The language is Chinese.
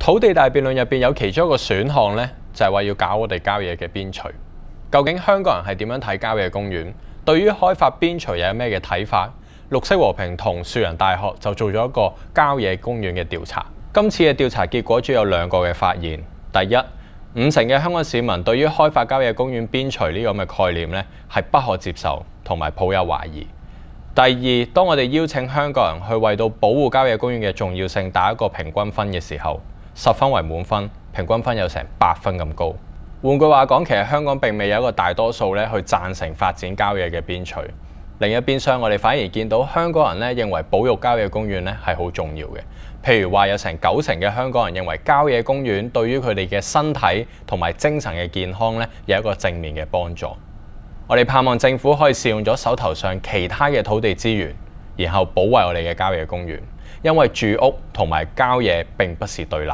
土地大辯論入面有其中一個選項咧，就係話要搞我哋郊野嘅邊陲。究竟香港人係點樣睇郊野公園？對於開發邊陲又有咩嘅睇法？綠色和平同樹人大學就做咗一個郊野公園嘅調查。今次嘅調查結果主要有兩個嘅發現：第一，五成嘅香港市民對於開發郊野公園邊陲呢個咁嘅概念咧係不可接受，同埋抱有懷疑。第二，當我哋邀請香港人去為到保護郊野公園嘅重要性打一個平均分嘅時候，十分為滿分，平均分有成八分咁高。換句話講，其實香港並未有一個大多數咧去贊成發展郊野嘅邊陲。另一邊上，我哋反而見到香港人咧認為保育郊野公園咧係好重要嘅。譬如話，有成九成嘅香港人認為郊野公園對於佢哋嘅身體同埋精神嘅健康咧有一個正面嘅幫助。我哋盼望政府可以善用咗手頭上其他嘅土地資源，然後保衞我哋嘅郊野公園，因為住屋同埋郊野並不是對立。